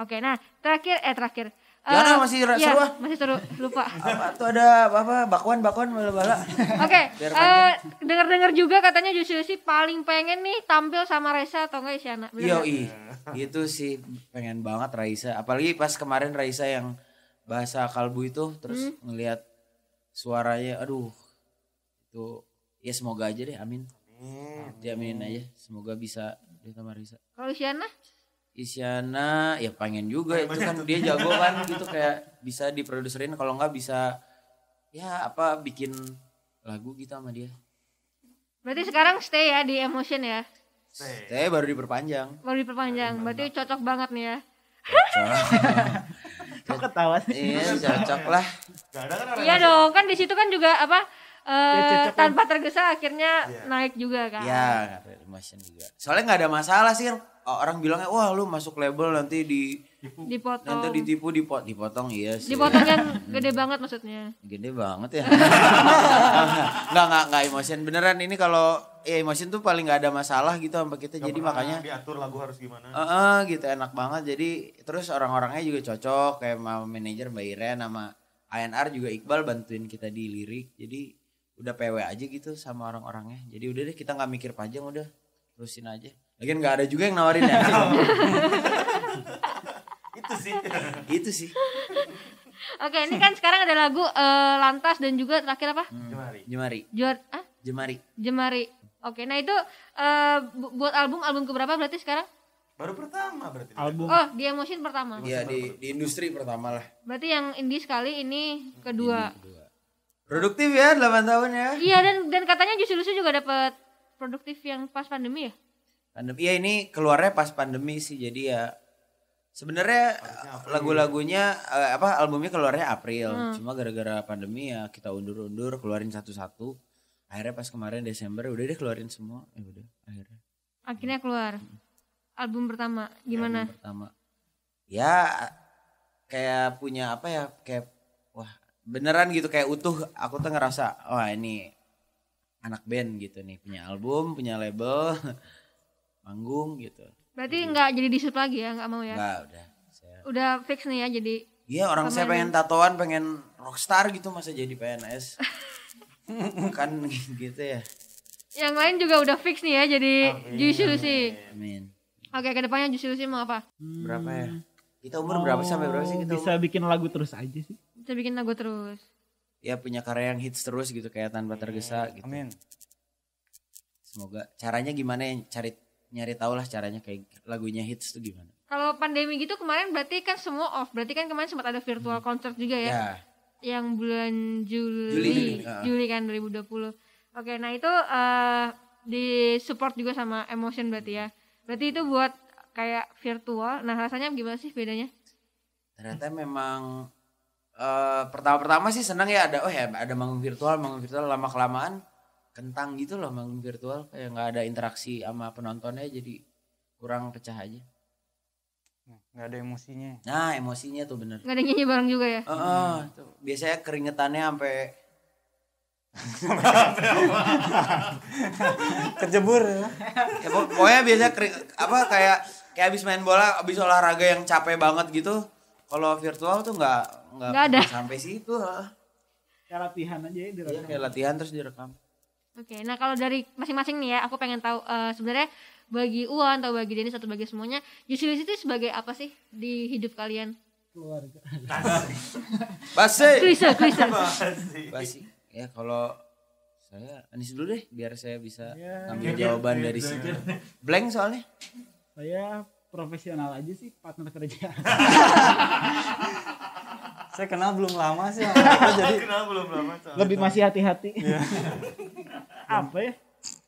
[SPEAKER 1] Oke, nah terakhir eh terakhir. Jangan ya uh, eh, masih iya, seru ah. Masih seru, lupa.
[SPEAKER 2] apa tuh ada apa bakwan bakwan bala bala.
[SPEAKER 1] Oke. Okay, uh, eh, dengar dengar juga katanya justru sih paling pengen nih tampil sama Raisa atau enggak Isyana. Iya
[SPEAKER 3] itu sih pengen banget Raisa. Apalagi pas kemarin Raisa yang bahasa kalbu itu terus hmm. ngelihat suaranya, aduh itu ya semoga aja deh, amin. Amin. Diaminin aja, semoga bisa dia sama Raisa. Kalau Isyana? Isyana ya pengen juga iya, itu kan dia jago kan gitu kayak bisa diproduserin kalau nggak bisa ya apa bikin lagu gitu sama dia.
[SPEAKER 1] Berarti sekarang stay ya di Emotion ya?
[SPEAKER 3] Stay. Stay baru diperpanjang.
[SPEAKER 1] Baru diperpanjang. Berarti cocok banget nih ya.
[SPEAKER 3] Cocok. Kok ketawa sih? Iya, cocok lah.
[SPEAKER 1] Kan iya dong, kan di situ kan juga apa? uh, ya, eh, tanpa tergesa akhirnya yeah. naik juga kan. Iya,
[SPEAKER 3] yeah, promotion juga. Soalnya nggak ada masalah sih. Orang bilangnya wah lu masuk label nanti di dipotong. Nanti ditipu dipot dipotong iya sih. Dipotong yang hmm.
[SPEAKER 1] gede banget maksudnya.
[SPEAKER 3] Gede banget ya. nggak nggak nggak emotion beneran ini kalau ya emotion tuh paling nggak ada masalah gitu sama kita gak jadi makanya
[SPEAKER 4] diatur lagu harus gimana.
[SPEAKER 3] Eh uh, uh, gitu enak banget jadi terus orang-orangnya juga cocok kayak sama manajer Mbak Iren sama ANR juga Iqbal bantuin kita di lirik jadi udah PW aja gitu sama orang-orangnya jadi udah deh kita nggak mikir panjang udah terusin aja lagi nggak ada juga yang nawarin ya
[SPEAKER 2] itu sih itu sih
[SPEAKER 1] oke ini kan sekarang ada lagu uh, lantas dan juga terakhir apa hmm.
[SPEAKER 3] jemari jemari Juar, ah? jemari
[SPEAKER 1] jemari oke nah itu uh, bu buat album album keberapa berarti sekarang
[SPEAKER 3] baru pertama berarti album oh
[SPEAKER 1] di emotion pertama iya
[SPEAKER 3] di, di industri pertama lah
[SPEAKER 1] berarti yang indie sekali ini kedua
[SPEAKER 2] Produktif ya 8 tahun ya.
[SPEAKER 1] Iya dan dan katanya justru lucu juga dapat produktif yang pas pandemi ya.
[SPEAKER 2] Pandemi ya ini
[SPEAKER 3] keluarnya pas pandemi sih jadi ya sebenarnya lagu-lagunya eh, apa albumnya keluarnya April hmm. cuma gara-gara pandemi ya kita undur-undur keluarin satu-satu akhirnya pas kemarin Desember udah deh keluarin semua ya udah akhirnya
[SPEAKER 1] akhirnya keluar hmm. album pertama gimana album
[SPEAKER 3] pertama ya kayak punya apa ya kayak beneran gitu kayak utuh aku tuh ngerasa wah oh, ini anak band gitu nih punya album punya label manggung gitu
[SPEAKER 1] berarti nggak jadi disut lagi ya nggak mau ya nggak udah saya... udah fix nih ya jadi
[SPEAKER 3] iya orang saya pengen tatoan pengen rockstar gitu masa jadi PNS kan gitu ya
[SPEAKER 1] yang lain juga udah fix nih ya jadi justru sih amin oke kedepannya justru sih mau apa hmm.
[SPEAKER 4] berapa ya hmm, kita umur oh, berapa sampai berapa sih kita bisa umur? bikin lagu terus aja sih
[SPEAKER 1] kita bikin lagu terus.
[SPEAKER 3] Ya punya karya yang hits terus gitu kayak tanpa tergesa gitu. Amin. Semoga caranya gimana ya cari nyari tau lah caranya kayak lagunya hits tuh gimana.
[SPEAKER 1] Kalau pandemi gitu kemarin berarti kan semua off. Berarti kan kemarin sempat ada virtual hmm. concert juga ya. Yeah. Yang bulan Juli Juli, Juli, uh. Juli kan 2020. Oke, nah itu uh, di support juga sama emotion berarti ya. Berarti itu buat kayak virtual. Nah, rasanya gimana sih bedanya?
[SPEAKER 3] Ternyata memang Eh, pertama-pertama sih senang ya ada oh ya ada manggung virtual, manggung virtual lama kelamaan kentang gitu loh manggung virtual kayak nggak ada interaksi sama penontonnya jadi kurang pecah aja nggak ada emosinya nah emosinya tuh bener nggak ada nyanyi bareng juga ya uh, uh, tuh. biasanya keringetannya sampai kejebur ya, ya pokoknya biasanya kering, apa kayak kayak abis main bola abis olahraga yang capek banget gitu kalau virtual tuh nggak nggak ada sampai situ
[SPEAKER 4] ha. kayak latihan aja ya direkam iya, kayak latihan
[SPEAKER 3] terus direkam
[SPEAKER 1] oke okay, nah kalau dari masing-masing nih ya aku pengen tahu uh, sebenarnya bagi Uan atau bagi Denis atau bagi semuanya Jusilis itu sebagai apa sih di hidup kalian
[SPEAKER 4] keluarga
[SPEAKER 3] pasti klise klise pasti ya kalau saya Anis dulu deh biar saya bisa ya, ngambil ya, jawaban ya, dari ya, sini iya. blank soalnya
[SPEAKER 4] saya profesional aja sih partner kerja saya kenal belum lama sih sama jadi kenal belum lama sama lebih masih hati-hati yeah. apa ya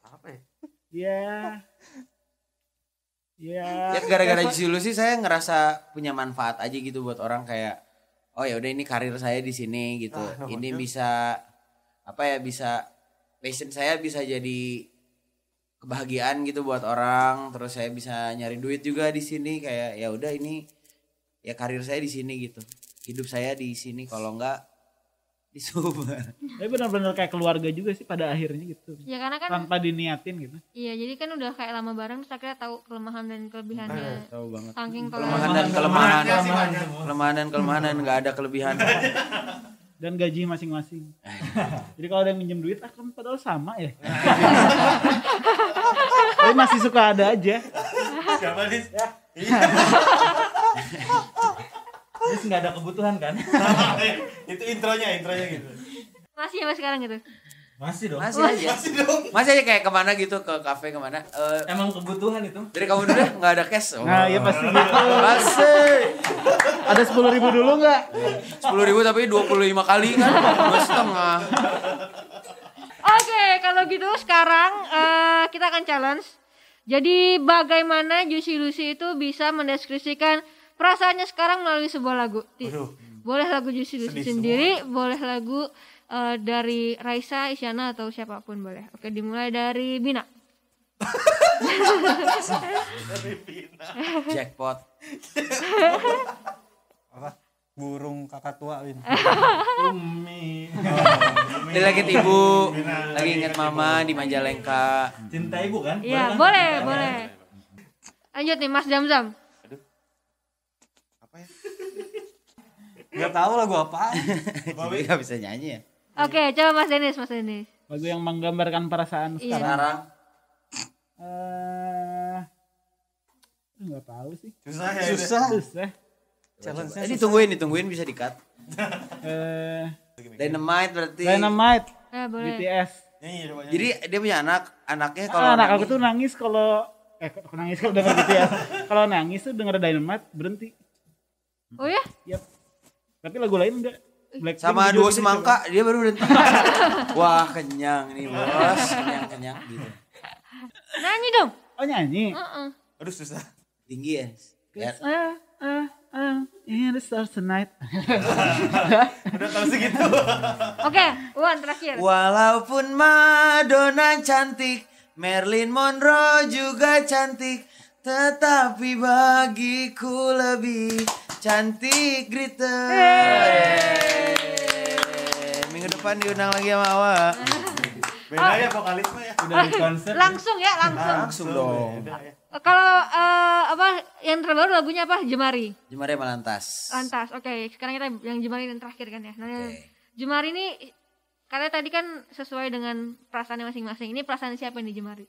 [SPEAKER 4] apa ya ya ya,
[SPEAKER 5] gara-gara
[SPEAKER 3] dulu sih saya ngerasa punya manfaat aja gitu buat orang kayak oh ya udah ini karir saya di sini gitu ah, ini no. bisa apa ya bisa passion saya bisa jadi kebahagiaan gitu buat orang terus saya bisa nyari duit juga di sini kayak ya udah ini ya karir saya di sini gitu hidup saya di sini kalau enggak di Sumber.
[SPEAKER 4] Tapi benar-benar kayak keluarga juga sih pada akhirnya gitu. Ya karena kan tanpa diniatin gitu.
[SPEAKER 1] Iya, jadi kan udah kayak lama bareng terus akhirnya tahu kelemahan dan kelebihannya. Nah, tahu banget. Saking kelemahan dan kelemahan.
[SPEAKER 4] Kelemahan dan kelemahan enggak ada kelebihan. dan gaji masing-masing. Jadi kalau ada yang minjem duit akan ah, padahal sama ya. Tapi masih suka ada aja. Siapa nih? Ya. Iya terus nggak ada kebutuhan kan
[SPEAKER 3] itu intronya intronya gitu
[SPEAKER 1] masih apa sekarang gitu
[SPEAKER 4] masih dong
[SPEAKER 3] masih aja masih dong masih aja kayak kemana gitu ke kafe kemana uh, emang kebutuhan itu dari kamu dulu nggak ada cash oh. nah iya pasti gitu pasti
[SPEAKER 4] ada sepuluh ribu dulu nggak
[SPEAKER 3] sepuluh ribu tapi dua puluh lima kali kan dua setengah
[SPEAKER 1] oke okay, kalau gitu sekarang uh, kita akan challenge jadi bagaimana Juicy Lucy itu bisa mendeskripsikan perasaannya sekarang melalui sebuah lagu. Aduh. Boleh lagu Juicy Lucy sendiri, semua. boleh lagu uh, dari Raisa, Isyana atau siapapun boleh. Oke, dimulai dari Bina. dari Bina. Jackpot.
[SPEAKER 4] Apa? burung
[SPEAKER 3] kakak tua Win. Umi.
[SPEAKER 4] Oh, Dia lagi ibu,
[SPEAKER 3] Bina, lagi ingat mama di Majalengka. Cinta ibu kan? Iya, boleh, kan? boleh.
[SPEAKER 1] boleh. Lanjut nih Mas Zamzam.
[SPEAKER 4] Gak tau lah gue apa. Gue gak bisa nyanyi ya. Oke,
[SPEAKER 1] okay, coba Mas Denis, Mas Denis.
[SPEAKER 4] Lagu yang menggambarkan perasaan iya. sekarang. Eh, uh, nggak tau sih. Susah ya. Susah. Susah.
[SPEAKER 3] Challenge eh, Ini tungguin, ditungguin bisa dikat. Eh, uh, Dynamite berarti. Dynamite. Eh, boleh. BTS. Jadi dia punya anak, anaknya ah, kalau ah, anak aku tuh
[SPEAKER 4] nangis kalau eh nangis kalau denger BTS. kalau nangis tuh denger Dynamite berhenti.
[SPEAKER 1] Oh ya? Yap.
[SPEAKER 4] Tapi lagu lain enggak.
[SPEAKER 3] Black sama dua semangka dia baru berhenti. Wah kenyang nih bos, kenyang kenyang gitu.
[SPEAKER 1] Nyanyi
[SPEAKER 4] dong. Oh nyanyi. Uh-uh. Aduh susah.
[SPEAKER 3] Tinggi ya.
[SPEAKER 1] Yes.
[SPEAKER 4] Uh, uh, in the stars tonight. Udah kalau segitu. Oke, okay, one terakhir. Walaupun
[SPEAKER 2] Madonna cantik, Marilyn Monroe juga cantik, tetapi bagiku lebih Cantik Greta Minggu depan diundang lagi sama Awa. Beda oh. ya vokalisme ya. Udah di konser. Langsung ya, langsung. Langsung dong. Ya.
[SPEAKER 1] Kalau uh, apa yang terbaru lagunya apa? Jemari.
[SPEAKER 3] Jemari sama Lantas. Oke,
[SPEAKER 1] okay. sekarang kita yang Jemari yang terakhir kan ya. Nah, okay. Jemari ini karena tadi kan sesuai dengan perasaannya masing-masing. Ini perasaan siapa nih Jemari?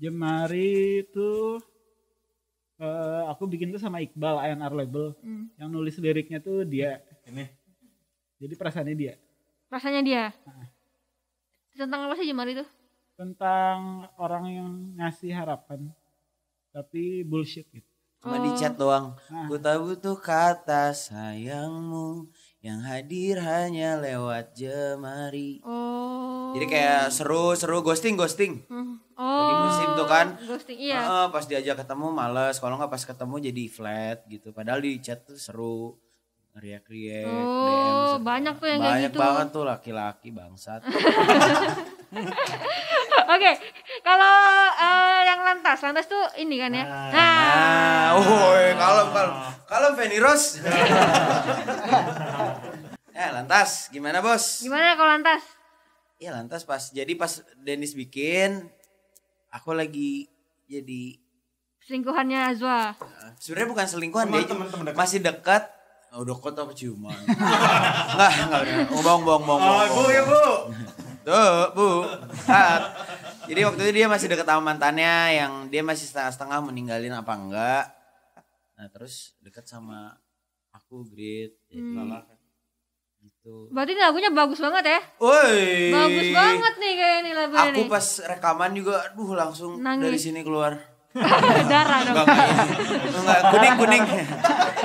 [SPEAKER 4] Jemari itu uh, aku bikin tuh sama Iqbal Anr label hmm. yang nulis liriknya tuh dia ini jadi perasaannya dia
[SPEAKER 1] rasanya dia nah. tentang apa sih Jemar itu
[SPEAKER 4] tentang orang yang ngasih harapan tapi
[SPEAKER 3] bullshit gitu cuma oh. di chat doang nah. ku tahu tuh kata sayangmu yang hadir hanya lewat jemari. Oh. Jadi kayak seru-seru ghosting ghosting.
[SPEAKER 5] Oh. Hmm. Lagi musim tuh kan. Oh, ghosting iya. Uh,
[SPEAKER 3] pas diajak ketemu males, kalau nggak pas ketemu jadi flat gitu. Padahal di chat tuh seru. Riak-riak, oh, DM. banyak tuh yang banyak kayak gitu. Banyak banget tuh laki-laki bangsat.
[SPEAKER 1] Oke, okay, kalau uh, yang lantas, lantas tuh ini kan ya. Nah, nah. nah.
[SPEAKER 3] oh, kalau kalau kalau Feni Rose. eh, lantas, gimana bos? Gimana kalau lantas? Iya lantas pas, jadi pas Dennis bikin, aku lagi jadi
[SPEAKER 1] selingkuhannya Azwa. Eh,
[SPEAKER 3] sebenarnya bukan selingkuhan, teman, dia teman, teman dekat. masih dekat. Oh, udah kota cuma. Enggak, enggak. Bohong, bohong, bohong. Oh, ah, Bu, ya, Bu. Tuh, Bu. Hat. Jadi waktu itu dia masih deket sama mantannya yang dia masih setengah-setengah meninggalin apa enggak. Nah terus deket sama aku Grit, ya, hmm. Kan. gitu.
[SPEAKER 1] Berarti lagunya bagus banget ya? Woi. Bagus banget nih kayak ini lagunya Aku pas
[SPEAKER 3] rekaman juga aduh langsung Nangis. dari sini keluar. Darah dong.
[SPEAKER 2] Enggak, enggak. enggak, kuning kuning.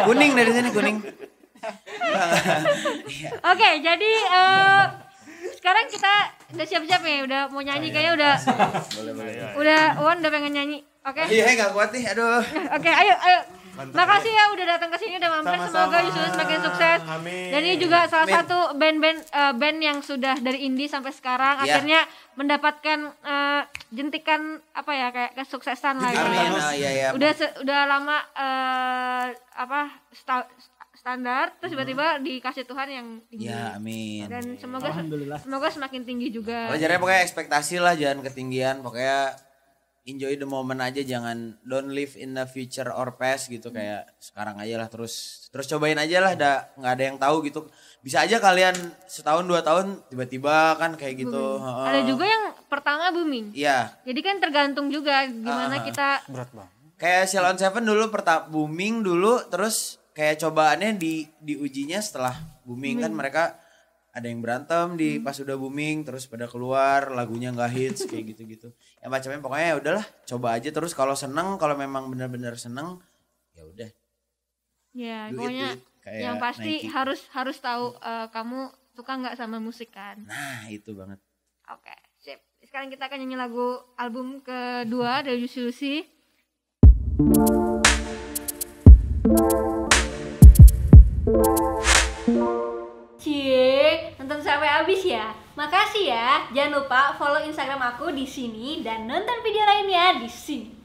[SPEAKER 2] kuning dari sini kuning.
[SPEAKER 1] Oke, jadi uh, sekarang kita udah siap-siap ya, udah mau nyanyi kayaknya udah.
[SPEAKER 2] Iya, iya. Udah
[SPEAKER 1] Wan udah pengen nyanyi. Oke. Okay? Iya, nggak kuat nih. Aduh. Oke, okay, ayo ayo. Mantap Makasih ya udah datang ke sini udah mampir. Semoga Yusuf semakin sukses.
[SPEAKER 2] Amin. Dan ini juga salah Amin. satu
[SPEAKER 1] band-band uh, band yang sudah dari indie sampai sekarang yeah. akhirnya mendapatkan uh, jentikan apa ya kayak kesuksesan lah ya. Oh, iya, iya. Udah udah lama uh, apa standar terus mm-hmm. tiba-tiba dikasih Tuhan yang tinggi. Ya, amin. Dan semoga semoga semakin tinggi juga. Belajarnya pokoknya
[SPEAKER 3] ekspektasi lah jangan ketinggian, pokoknya enjoy the moment aja jangan don't live in the future or past gitu hmm. kayak sekarang aja lah terus terus cobain aja lah ada nggak ada yang tahu gitu bisa aja kalian setahun dua tahun tiba-tiba kan kayak gitu ada juga
[SPEAKER 1] yang pertama booming iya jadi kan tergantung juga gimana uh, kita
[SPEAKER 3] berat banget kayak Silon Seven dulu pertama booming dulu terus kayak cobaannya di di ujinya setelah booming, booming. kan hmm. mereka ada yang berantem di hmm. pas udah booming terus pada keluar lagunya nggak hits kayak gitu-gitu ya macamnya pokoknya ya udahlah coba aja terus kalau seneng kalau memang benar-benar seneng ya udah
[SPEAKER 1] ya Do pokoknya yang pasti Nike. harus harus tahu uh, kamu suka nggak sama musik kan
[SPEAKER 3] nah itu banget oke okay,
[SPEAKER 1] sip sekarang kita akan nyanyi lagu album kedua dari Lucy Lucy habis ya. Makasih ya. Jangan lupa follow Instagram aku di sini dan nonton video lainnya di sini.